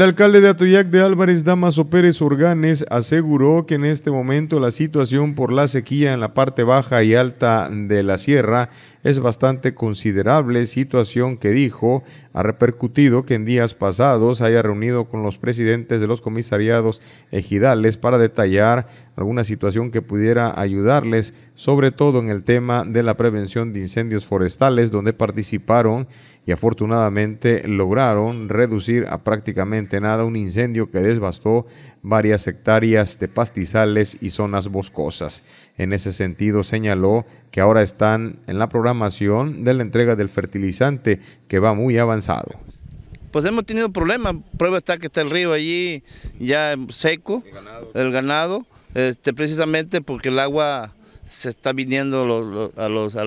El alcalde de Atoyac de Álvarez, Damaso Pérez Organes, aseguró que en este momento la situación por la sequía en la parte baja y alta de la sierra es bastante considerable, situación que dijo ha repercutido que en días pasados haya reunido con los presidentes de los comisariados ejidales para detallar alguna situación que pudiera ayudarles, sobre todo en el tema de la prevención de incendios forestales, donde participaron y afortunadamente lograron reducir a prácticamente nada, un incendio que desbastó varias hectáreas de pastizales y zonas boscosas. En ese sentido, señaló que ahora están en la programación de la entrega del fertilizante que va muy avanzado. Pues hemos tenido problemas, prueba está que está el río allí ya seco, el ganado, este, precisamente porque el agua se está viniendo a, los, a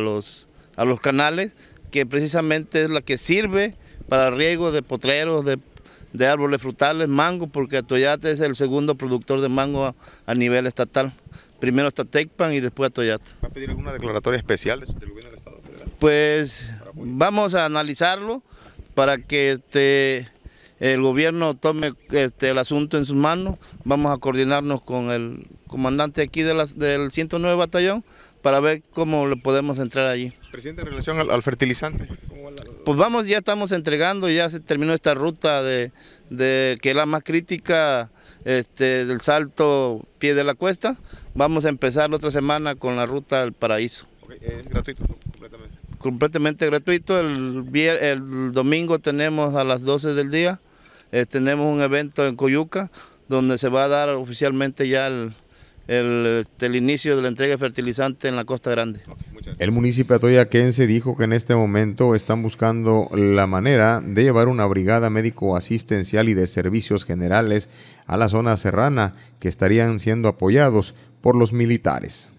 los canales, que precisamente es la que sirve para riego de potreros, de de árboles frutales, mango, porque Atoyate es el segundo productor de mango a, nivel estatal. Primero está Tecpan y después Atoyate. ¿Va a pedir alguna declaratoria especial del gobierno del Estado Federal? Pues vamos a analizarlo para que este, el gobierno tome este, el asunto en sus manos. Vamos a coordinarnos con el comandante aquí del 109 Batallón para ver cómo le podemos entrar allí. Presidente, en relación al, fertilizante. Pues vamos, ya estamos entregando, ya se terminó esta ruta de, que es la más crítica este, del salto pie de la cuesta. Vamos a empezar la otra semana con la ruta al paraíso. ¿Es gratuito completamente? Completamente gratuito. El, el domingo tenemos a las 12 del día, eh, tenemos un evento en Coyuca donde se va a dar oficialmente ya el, este, el, inicio de la entrega de fertilizante en la Costa Grande. El municipio atoyaquense dijo que en este momento están buscando la manera de llevar una brigada médico-asistencial y de servicios generales a la zona serrana que estarían siendo apoyados por los militares.